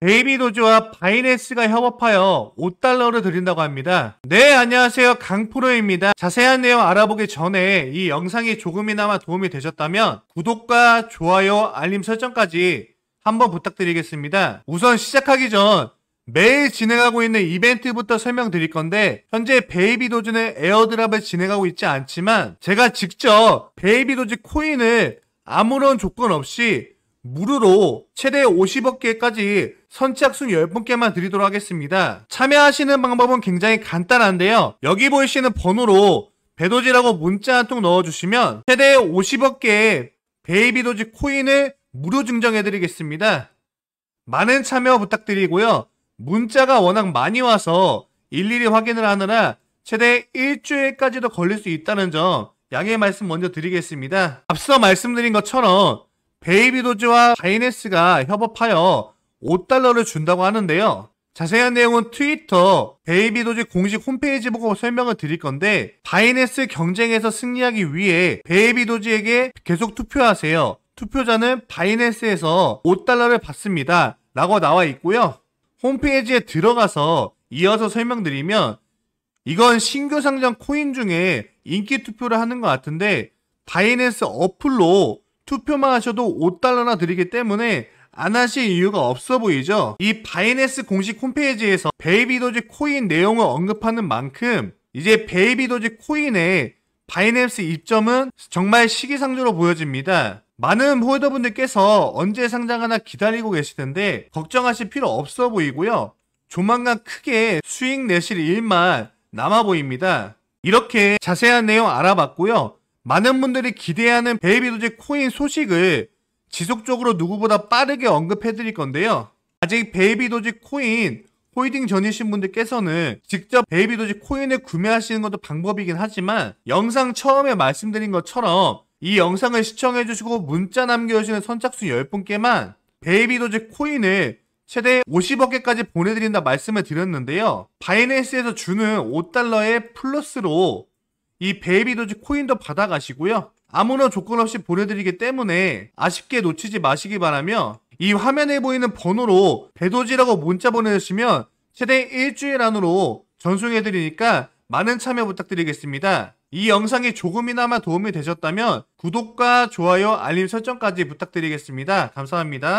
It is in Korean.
베이비도즈와 바이낸스가 협업하여 5달러를 드린다고 합니다. 네 안녕하세요 강프로입니다. 자세한 내용 알아보기 전에 이 영상이 조금이나마 도움이 되셨다면 구독과 좋아요 알림 설정까지 한번 부탁드리겠습니다. 우선 시작하기 전 매일 진행하고 있는 이벤트부터 설명드릴 건데 현재 베이비도즈는 에어드랍을 진행하고 있지 않지만 제가 직접 베이비도즈 코인을 아무런 조건 없이 무료로 최대 50억개까지 선착순 10분께만 드리도록 하겠습니다. 참여하시는 방법은 굉장히 간단한데요. 여기 보이시는 번호로 배도지라고 문자 한 통 넣어주시면 최대 50억 개의 베이비도지 코인을 무료 증정해드리겠습니다. 많은 참여 부탁드리고요. 문자가 워낙 많이 와서 일일이 확인을 하느라 최대 일주일까지도 걸릴 수 있다는 점 양해 말씀 먼저 드리겠습니다. 앞서 말씀드린 것처럼 베이비도즈와 바이낸스가 협업하여 5달러를 준다고 하는데요. 자세한 내용은 트위터 베이비도지 공식 홈페이지 보고 설명을 드릴 건데 바이낸스 경쟁에서 승리하기 위해 베이비도지에게 계속 투표하세요. 투표자는 바이낸스에서 5달러를 받습니다. 라고 나와 있고요. 홈페이지에 들어가서 이어서 설명드리면 이건 신규 상장 코인 중에 인기 투표를 하는 것 같은데 바이낸스 어플로 투표만 하셔도 5달러나 드리기 때문에 안 하실 이유가 없어 보이죠? 이 바이낸스 공식 홈페이지에서 베이비도지 코인 내용을 언급하는 만큼 이제 베이비도지 코인에 바이낸스 입점은 정말 시기상조로 보여집니다. 많은 홀더분들께서 언제 상장하나 기다리고 계시는데 걱정하실 필요 없어 보이고요. 조만간 크게 수익 내실 일만 남아 보입니다. 이렇게 자세한 내용 알아봤고요. 많은 분들이 기대하는 베이비도지 코인 소식을 지속적으로 누구보다 빠르게 언급해 드릴 건데요. 아직 베이비 도지 코인 코이딩 전이신 분들께서는 직접 베이비 도지 코인을 구매하시는 것도 방법이긴 하지만 영상 처음에 말씀드린 것처럼 이 영상을 시청해주시고 문자 남겨주시는 선착순 10분께만 베이비 도지 코인을 최대 50억 개까지 보내드린다 말씀을 드렸는데요. 바이낸스에서 주는 5달러의 플러스로 이 베이비 도지 코인도 받아가시고요. 아무런 조건 없이 보내드리기 때문에 아쉽게 놓치지 마시기 바라며 이 화면에 보이는 번호로 배도지라고 문자 보내주시면 최대 일주일 안으로 전송해드리니까 많은 참여 부탁드리겠습니다. 이 영상이 조금이나마 도움이 되셨다면 구독과 좋아요, 알림 설정까지 부탁드리겠습니다. 감사합니다.